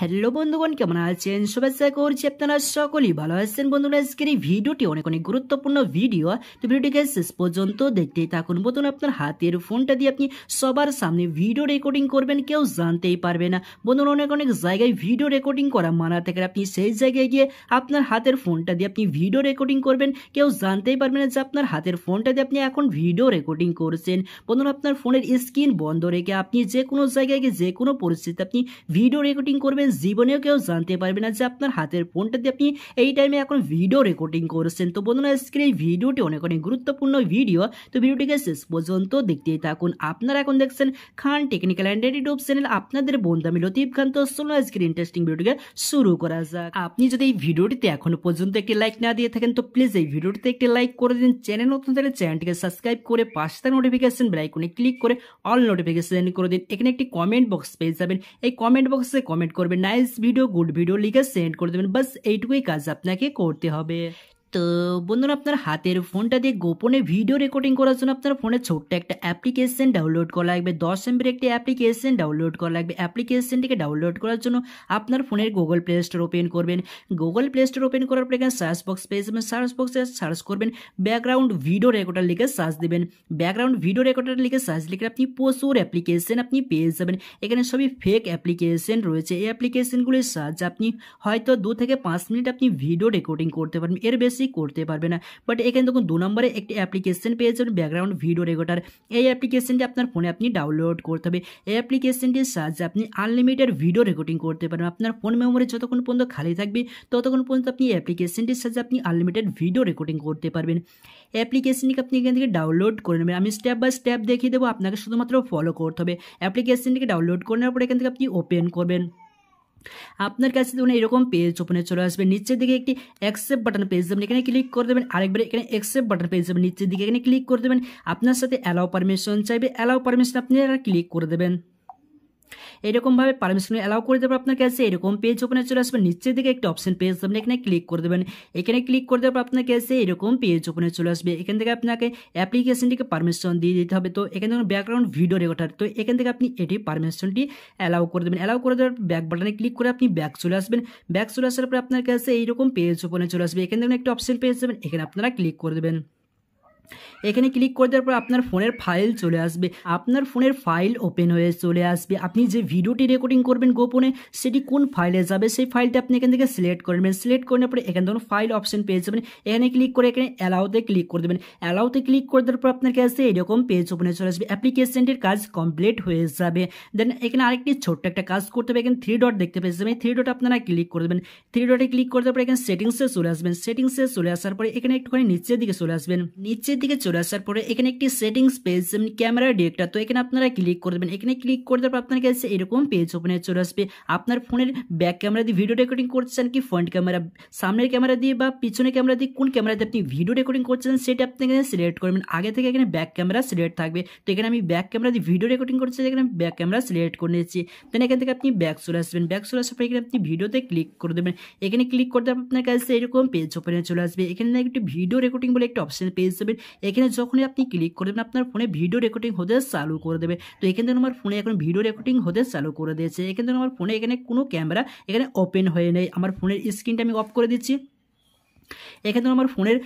hello বন্ধুগণ কেমন আছেন শুভেচ্ছা করছি আপনারা সকলেই ভালো আছেন বন্ধুরা আজকের এই ভিডিওটি অনেক অনেক গুরুত্বপূর্ণ ভিডিও তো ভিডিওটিকে শেষ পর্যন্ত দেখতেই থাকুন বন্ধুরা আপনার হাতের ফোনটা দিয়ে আপনি সবার সামনে ভিডিও রেকর্ডিং করবেন কেউ জানতেই পারবে না বন্ধুরা অনেক অনেক জায়গায় ভিডিও রেকর্ডিং করা মানা থেকে আপনি সেই জায়গায় গিয়ে আপনার হাতের ফোনটা দিয়ে আপনি ভিডিও রেকর্ডিং করবেন কেউ জানতেই পারবে না যে আপনার হাতের ফোনটা দিয়ে আপনি এখন ভিডিও রেকর্ডিং করছেন বন্ধুরা আপনার ফোনের স্ক্রিন বন্ধ রেখে আপনি যে কোনো জায়গায় গিয়ে যে কোনো পরিস্থিতিতে আপনি ভিডিও রেকর্ডিং করবেন জীবনেও কেউ জানতে পারবে না যে আপনার হাতের ফোনটা দিয়ে আপনি এই টাইমে এখন ভিডিও রেকর্ডিং করছেন তো বন্ধুরা আজকের এই ভিডিওটি অনেক অনেক গুরুত্বপূর্ণ ভিডিও তো ভিডিওটিকে শেষ পর্যন্ত দেখতেই থাকুন আপনারা এখন দেখছেন Khan technical and YouTube channel আপনাদের বন্ধু আমি লতিফ খান তো শুনুন আজকের ইন্টারেস্টিং ভিডিওটিকে শুরু করা যাক আপনি যদি এই ভিডিওটিতে এখনো পর্যন্ত একটি লাইক না দিয়ে থাকেন তো প্লিজ এই ভিডিওটিতে একটি লাইক করে দিন চ্যানেল নতুন তাহলে চ্যানেলটিকে সাবস্ক্রাইব করে পাশে থাকা নোটিফিকেশন বেলাইকনে ক্লিক করে অল নোটিফিকেশন করে দিন এখানে একটি কমেন্ট বক্স পেয়ে যাবেন এই কমেন্ট বক্সে কমেন্ট করবেন নাইস ভিডিও গুড ভিডিও লিখে সেন্ড করে দেবেন বাস এইটুকুই কাজ আপনাকে করতে হবে তো বন্ধুরা আপনার হাতের ফোনটা দিয়ে গোপনে ভিডিও রেকর্ডিং করার জন্য আপনার ফোনে ছোট্ট একটা অ্যাপ্লিকেশন ডাউনলোড করা লাগবে দশ এমবির একটি অ্যাপ্লিকেশন ডাউনলোড করা লাগবে অ্যাপ্লিকেশনটিকে ডাউনলোড করার জন্য আপনার ফোনের গুগল প্লে স্টোর ওপেন করবেন গুগল প্লে স্টোর ওপেন করার পর এখানে সার্চ বক্স পেয়ে যাবেন সার্চ বক্সে সার্চ করবেন ব্যাকগ্রাউন্ড ভিডিও রেকর্ডার লিখে সার্চ দেবেন ব্যাকগ্রাউন্ড ভিডিও রেকর্ডার লিখে সার্চ লিখে আপনি প্রচুর অ্যাপ্লিকেশন আপনি পেয়ে যাবেন এখানে সবই ফেক অ্যাপ্লিকেশন রয়েছে এই অ্যাপ্লিকেশনগুলির সাহায্যে আপনি হয়তো দু থেকে পাঁচ মিনিট আপনি ভিডিও রেকর্ডিং করতে পারবেন এর বেশি বেশি করতে পারবে না বাট এখানে দেখুন দু নম্বরে একটি অ্যাপ্লিকেশন পেয়ে যাবেন ব্যাকগ্রাউন্ড ভিডিও রেকর্ডার এই অ্যাপ্লিকেশনটি আপনার ফোনে আপনি ডাউনলোড করতে হবে এই অ্যাপ্লিকেশনটির সাহায্যে আপনি আনলিমিটেড ভিডিও রেকর্ডিং করতে পারবেন আপনার ফোন মেমোরি যতক্ষণ পর্যন্ত খালি থাকবে ততক্ষণ পর্যন্ত আপনি অ্যাপ্লিকেশনটির সাহায্যে আপনি আনলিমিটেড ভিডিও রেকর্ডিং করতে পারবেন অ্যাপ্লিকেশনটিকে আপনি এখান থেকে ডাউনলোড করে নেবেন আমি স্টেপ বাই স্টেপ দেখিয়ে দেবো আপনাকে শুধুমাত্র ফলো করতে হবে অ্যাপ্লিকেশনটিকে ডাউনলোড করে নেওয়ার পরে এখান থেকে আপনি ওপেন করবেন আপনার কাছে যখন এরকম পেজ ওপেনে চলে আসবে নিচের দিকে একটি অ্যাকসেপ্ট বাটন পেজ দেবেন এখানে ক্লিক করে দেবেন আরেকবার এখানে অ্যাকসেপ্ট বাটন পেজ দেবেন নিচের দিকে এখানে ক্লিক করে দেবেন আপনার সাথে অ্যালাও পারমিশন চাইবে অ্যালাও পারমিশন আপনি ক্লিক করে দেবেন এরকমভাবে পারমিশন অ্যালাউ করে দেবো আপনার কাছে এরকম পেজ ওপেনে চলে আসবেন নিচের দিকে একটা অপশন পেজ আপনি এখানে ক্লিক করে দেবেন এখানে ক্লিক করে দেওয়ার আপনার কাছে এরকম পেজ ওপেনে চলে আসবে এখান থেকে আপনাকে অ্যাপ্লিকেশনটিকে পারমিশন দিয়ে দিতে হবে তো এখান থেকে ব্যাকগ্রাউন্ড ভিডিও রেকর্ডার তো এখান থেকে আপনি এটি পারমিশনটি অ্যালাউ করে দেবেন অ্যালাউ করে দেওয়ার ব্যাক বাটনে ক্লিক করে আপনি ব্যাক চলে আসবেন ব্যাক চলে আসার পরে আপনার কাছে এইরকম পেজ ওপেনে চলে আসবে এখান থেকে একটা অপশন পেয়ে যাবেন এখানে আপনারা ক্লিক করে দেবেন এখানে ক্লিক করে দেওয়ার পর আপনার ফোনের ফাইল চলে আসবে আপনার ফোনের ফাইল ওপেন হয়ে চলে আসবে আপনি যে ভিডিওটি রেকর্ডিং করবেন গোপনে সেটি কোন ফাইলে যাবে সেই ফাইলটা আপনি এখান থেকে সিলেক্ট করে নেবেন সিলেক্ট করে নেওয়ার পরে এখান থেকে ফাইল অপশন পেয়ে যাবেন এখানে ক্লিক করে এখানে অ্যালাউতে ক্লিক করে দেবেন অ্যালাউতে ক্লিক করে দেওয়ার পর আপনার কাছে এরকম পেজ ওপেনে চলে আসবে অ্যাপ্লিকেশনটির কাজ কমপ্লিট হয়ে যাবে দেন এখানে আরেকটি ছোট্ট একটা কাজ করতে হবে এখানে থ্রি ডট দেখতে পেয়ে যাবেন থ্রি ডট আপনারা ক্লিক করে দেবেন থ্রি ডটে ক্লিক করে দেওয়ার পরে এখানে সেটিংসে চলে আসবেন সেটিংসে চলে আসার পরে এখানে একটুখানি নিচের দিকে চলে আসবেন নিচের দিকে 74 পরে এখানে একটি সেটিং পেজ যে ক্যামেরা ডিটেক্টর তো এখানে আপনারা ক্লিক করে দিবেন এখানে ক্লিক করে দিলে আপনাদের কাছে এরকম পেজ ওপেন হয়ে চলে আসবে আপনার ফোনের ব্যাক ক্যামেরা দিয়ে ভিডিও রেকর্ডিং করতে চান কি фронট ক্যামেরা সামনের ক্যামেরা দিয়ে বা পিছনের ক্যামেরা দিয়ে কোন ক্যামেরা দিয়ে আপনি ভিডিও রেকর্ডিং করতে চান সেটা আপনি এখানে সিলেক্ট করবেন আগে থেকে এখানে ব্যাক ক্যামেরা সিলেক্ট থাকবে তো এখানে আমি ব্যাক ক্যামেরা দিয়ে ভিডিও রেকর্ডিং করতে চাই এখানে ব্যাক ক্যামেরা সিলেক্ট করে নেছি তাহলে এখান থেকে আপনি ব্যাক সিলেক্ট ব্যাক সিলেক্ট করে আপনি ভিডিওতে ক্লিক করে দিবেন এখানে ক্লিক করতে আপনি কাছে এরকম পেজ ওপেন হয়ে চলে আসবে এখানে নেগেটিভ ভিডিও রেকর্ডিং বলে একটা অপশন পেজ দেবে এখানে যখনই আপনি ক্লিক করবেন আপনার ফোনে ভিডিও রেকর্ডিং হতে চালু করে দেবে তো এখান থেকে আমার ফোনে এখন ভিডিও রেকর্ডিং হতে চালু করে দিয়েছে এখান থেকে আমার ফোনে এখানে কোনো ক্যামেরা এখানে ওপেন হয়ে নেই আমার ফোনের স্ক্রিনটা আমি অফ করে দিচ্ছি এখান থেকে আমার ফোনের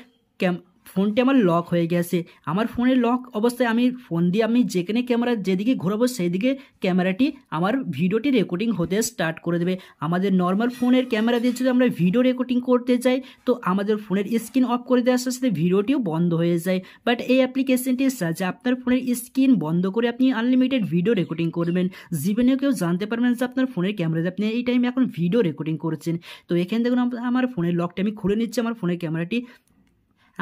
ক্যাম ফোনটি আমার লক হয়ে গেছে আমার ফোনের লক অবস্থায় আমি ফোন দিয়ে আমি যেখানে ক্যামেরা যেদিকে ঘোরাবো সেই দিকে ক্যামেরাটি আমার ভিডিওটি রেকর্ডিং হতে স্টার্ট করে দেবে আমাদের নর্মাল ফোনের ক্যামেরা দিয়ে যদি আমরা ভিডিও রেকর্ডিং করতে চাই তো আমাদের ফোনের স্ক্রিন অফ করে দেওয়ার সাথে সাথে ভিডিওটিও বন্ধ হয়ে যায় বাট এই অ্যাপ্লিকেশনটির সাহায্যে আপনার ফোনের স্ক্রিন বন্ধ করে আপনি আনলিমিটেড ভিডিও রেকর্ডিং করবেন জীবনে কেউ জানতে পারবেন যে আপনার ফোনের ক্যামেরা আপনি এই টাইমে এখন ভিডিও রেকর্ডিং করছেন তো এখানে দেখুন আমার ফোনের লকটা আমি খুলে নিচ্ছি আমার ফোনের ক্যামেরাটি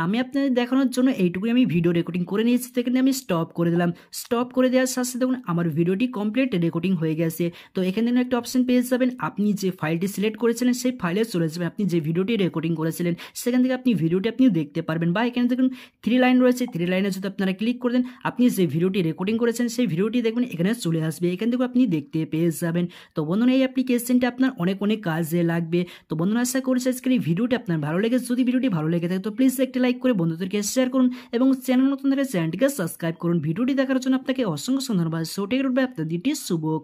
আমি আপনাদের দেখানোর জন্য এইটুকুই আমি ভিডিও রেকর্ডিং করে নিয়েছি সেখানে আমি স্টপ করে দিলাম স্টপ করে দেওয়ার সাথে সাথে দেখুন আমার ভিডিওটি কমপ্লিট রেকর্ডিং হয়ে গেছে তো এখানে একটা অপশন পেয়ে যাবেন আপনি যে ফাইলটি সিলেক্ট করেছিলেন সেই ফাইলে চলে যাবেন আপনি যে ভিডিওটি রেকর্ডিং করেছিলেন সেখান থেকে আপনি ভিডিওটি আপনি দেখতে পারবেন বা এখানে দেখুন থ্রি লাইন রয়েছে থ্রি লাইনে যদি আপনারা ক্লিক করে দেন আপনি যে ভিডিওটি রেকর্ডিং করেছেন সেই ভিডিওটি দেখবেন এখানে চলে আসবে এখান থেকে আপনি দেখতে পেয়ে যাবেন তো বন্ধুরা এই অ্যাপ্লিকেশনটি আপনার অনেক অনেক কাজে লাগবে তো বন্ধুরা আশা করছি আজকে এই ভিডিওটি আপনার ভালো লেগেছে যদি ভিডিওটি ভালো লেগে থাকে তো প্লিজ একটি লাইক করে বন্ধুদেরকে শেয়ার করুন এবং চ্যানেল নতুনদের চ্যানেলটিকে সাবস্ক্রাইব করুন ভিডিওটি দেখার জন্য আপনাকে অসংখ্য ধন্যবাদ সোটে উঠবে আপনার দিটি শুভক